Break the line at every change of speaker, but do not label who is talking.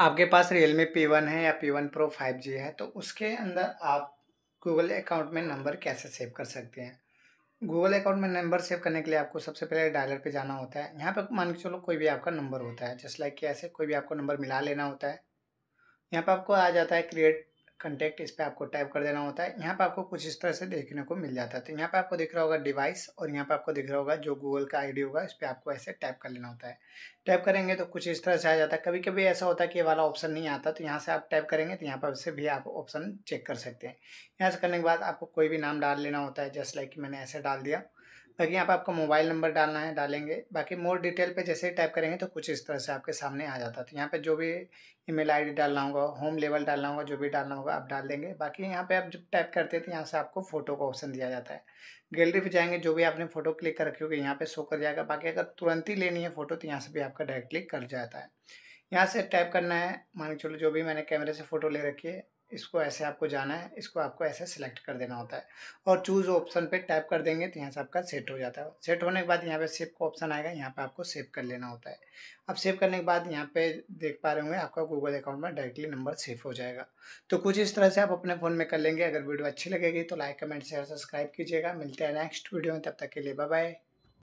आपके पास Realme P one है या P one pro five G है तो उसके अंदर आप गूगल अकाउंट में नंबर कैसे सेव कर सकते हैं गूगल अकाउंट में नंबर सेव करने के लिए आपको सबसे पहले डायलर पे जाना होता है यहाँ पे मान के चलो कोई भी आपका नंबर होता है जस्ट लाइक कि ऐसे कोई भी आपको नंबर मिला लेना होता है यहाँ पे आपको आ जाता है क्रिएट कंटेक्ट इस पर आपको टाइप कर देना होता है यहाँ पर आपको कुछ इस तरह से देखने को मिल जाता है तो यहाँ पर आपको दिख रहा होगा डिवाइस और यहाँ पर आपको दिख रहा होगा जो गूगल का आईडी होगा इस पर आपको ऐसे टाइप कर लेना होता है टाइप करेंगे तो कुछ इस तरह से आ जाता है कभी कभी ऐसा होता है कि ये वाला ऑप्शन नहीं आता तो यहाँ से आप टाइप करेंगे तो यहाँ पर उससे भी आप ऑप्शन चेक कर सकते हैं यहाँ से करने के बाद आपको कोई भी नाम डाल लेना होता है जस्ट लाइक मैंने ऐसे डाल दिया बाकी यहाँ पर आपको मोबाइल नंबर डालना है डालेंगे बाकी मोर डिटेल पे जैसे ही टाइप करेंगे तो कुछ इस तरह से आपके सामने आ जाता है तो यहाँ पे जो भी ईमेल आईडी डालना होगा होम लेवल डालना होगा जो भी डालना होगा आप डाल देंगे बाकी यहाँ पे आप जब टाइप करते हैं तो यहाँ से आपको फोटो का ऑप्शन दिया जाता है गैलरी पर जाएंगे जो भी आपने फोटो क्लिक कर रखी होगी यहाँ पर शो कर जाएगा बाकी अगर तुरंत ही लेनी है फोटो तो यहाँ से भी आपका डायरेक्टली कर जाता है यहाँ से टाइप करना है मान के चलो जो भी मैंने कैमरे से फ़ोटो ले रखी है इसको ऐसे आपको जाना है इसको आपको ऐसे सिलेक्ट कर देना होता है और चूज़ ऑप्शन पे टैप कर देंगे तो यहाँ से आपका सेट हो जाता है सेट होने के बाद यहाँ पे सेव का ऑप्शन आएगा यहाँ पे आपको सेव कर लेना होता है अब सेव करने के बाद यहाँ पे देख पा रहे होंगे आपका गूगल अकाउंट में डायरेक्टली नंबर सेव हो जाएगा तो कुछ इस तरह से आप अपने फ़ोन में कर लेंगे अगर वीडियो अच्छी लगेगी तो लाइक कमेंट शेयर सब्सक्राइब कीजिएगा मिलते हैं नेक्स्ट वीडियो में तब तक के लिए बाय